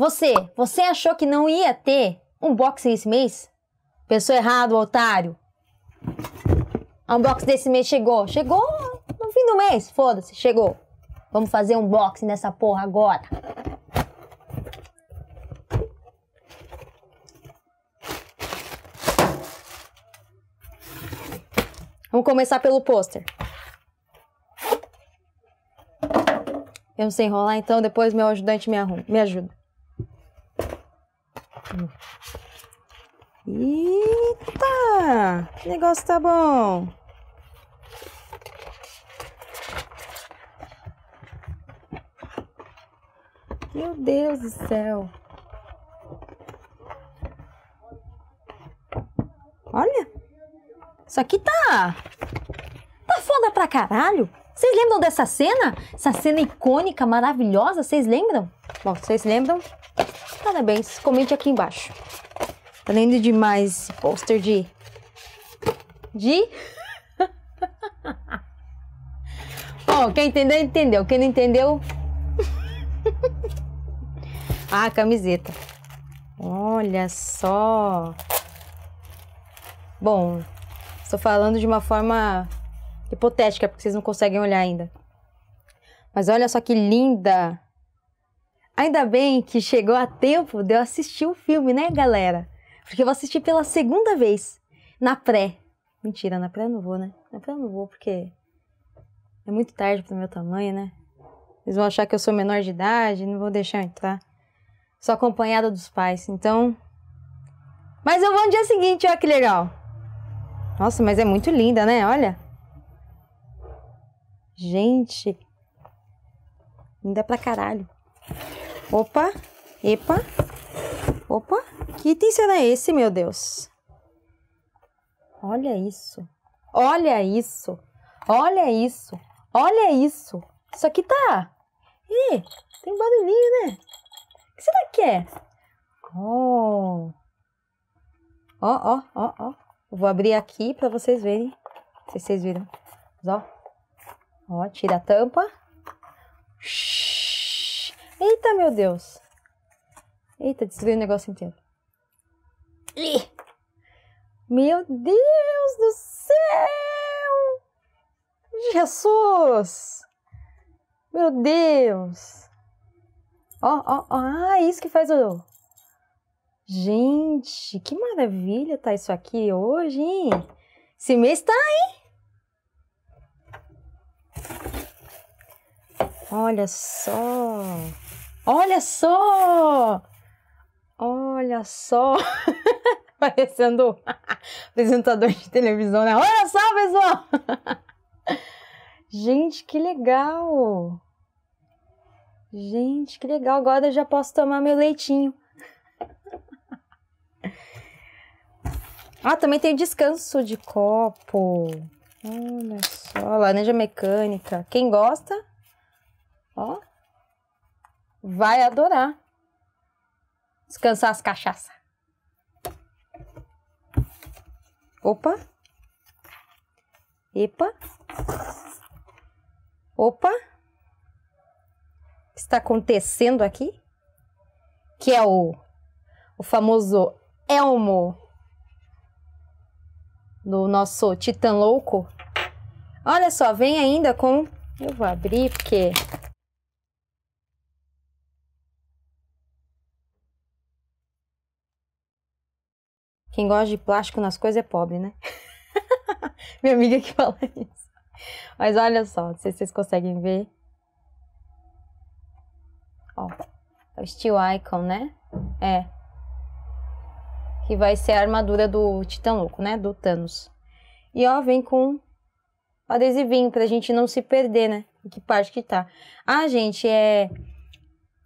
Você, você achou que não ia ter unboxing esse mês? Pensou errado, otário. O ah, unboxing desse mês chegou. Chegou no fim do mês, foda-se, chegou. Vamos fazer unboxing nessa porra agora. Vamos começar pelo pôster. Eu não sei enrolar, então depois meu ajudante me, arruma, me ajuda. Eita! O negócio tá bom. Meu Deus do céu. Olha. Isso aqui tá... Tá foda pra caralho. Vocês lembram dessa cena? Essa cena icônica, maravilhosa, vocês lembram? Bom, vocês lembram? Parabéns, comente aqui embaixo. Além tá de mais esse pôster de. De. Bom, quem entendeu, entendeu. Quem não entendeu. ah, camiseta. Olha só. Bom, estou falando de uma forma hipotética, porque vocês não conseguem olhar ainda. Mas olha só que linda Ainda bem que chegou a tempo de eu assistir o filme, né, galera? Porque eu vou assistir pela segunda vez, na pré. Mentira, na pré eu não vou, né? Na pré eu não vou, porque é muito tarde pro meu tamanho, né? Eles vão achar que eu sou menor de idade, não vou deixar entrar. Sou acompanhada dos pais, então. Mas eu vou no dia seguinte, olha que legal. Nossa, mas é muito linda, né? Olha. Gente. Linda pra caralho. Opa, epa, opa, que pincel é esse, meu Deus? Olha isso, olha isso, olha isso, olha isso. Isso aqui tá... Ih, tem um barulhinho, né? O que será que é? Oh... Ó, ó, ó, ó. Vou abrir aqui para vocês verem. Não sei se vocês viram. Mas, ó. Ó, tira a tampa. Shhh. Eita, meu Deus. Eita, destruí o negócio inteiro. Ih. Meu Deus do céu! Jesus! Meu Deus! Ó, ó, ó. Ah, é isso que faz o... Gente, que maravilha tá isso aqui hoje, hein? Esse mês tá, hein? Olha só! Olha só! Olha só! Parecendo apresentador de televisão, né? Olha só, pessoal! Gente, que legal! Gente, que legal! Agora eu já posso tomar meu leitinho. Ah, também tem descanso de copo. Olha só, laranja mecânica. Quem gosta, ó, vai adorar descansar as cachaças. Opa. Epa. Opa. O que está acontecendo aqui? Que é o, o famoso elmo do nosso titã louco. Olha só, vem ainda com... Eu vou abrir porque Quem gosta de plástico nas coisas é pobre, né? Minha amiga que fala isso. Mas olha só, não sei se vocês conseguem ver. Ó, tá o Steel Icon, né? É. Que vai ser a armadura do Titã Louco, né? Do Thanos. E ó, vem com adesivinho pra gente não se perder, né? Em que parte que tá. Ah, gente, é.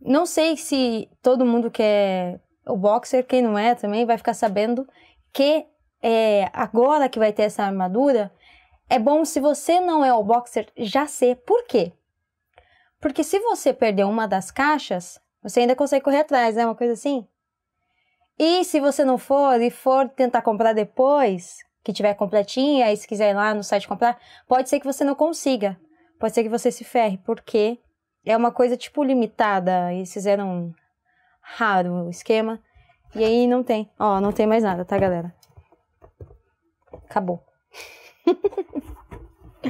Não sei se todo mundo quer o boxer, quem não é também, vai ficar sabendo que é, agora que vai ter essa armadura, é bom se você não é o boxer já ser. Por quê? Porque se você perder uma das caixas, você ainda consegue correr atrás, né? Uma coisa assim. E se você não for e for tentar comprar depois, que tiver completinha, e se quiser ir lá no site comprar, pode ser que você não consiga. Pode ser que você se ferre, porque é uma coisa tipo limitada. E fizeram raro o esquema. E aí não tem. Ó, não tem mais nada, tá, galera? Acabou.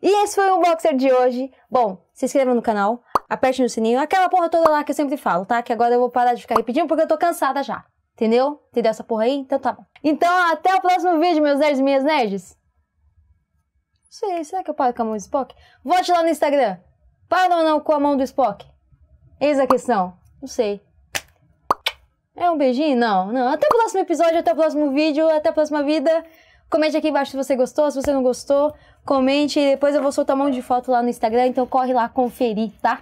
e esse foi o boxer de hoje. Bom, se inscreva no canal, aperte no sininho, aquela porra toda lá que eu sempre falo, tá? Que agora eu vou parar de ficar repetindo porque eu tô cansada já. Entendeu? Entendeu essa porra aí? Então tá bom. Então, até o próximo vídeo, meus nerds e minhas nerds. Sei, será que eu paro com a mão do Spock? Vote lá no Instagram. Para ou não com a mão do Spock? Eis a questão. Não sei. É um beijinho? Não, não. Até o próximo episódio, até o próximo vídeo, até a próxima vida. Comente aqui embaixo se você gostou, se você não gostou. Comente, e depois eu vou soltar um monte de foto lá no Instagram, então corre lá conferir, tá?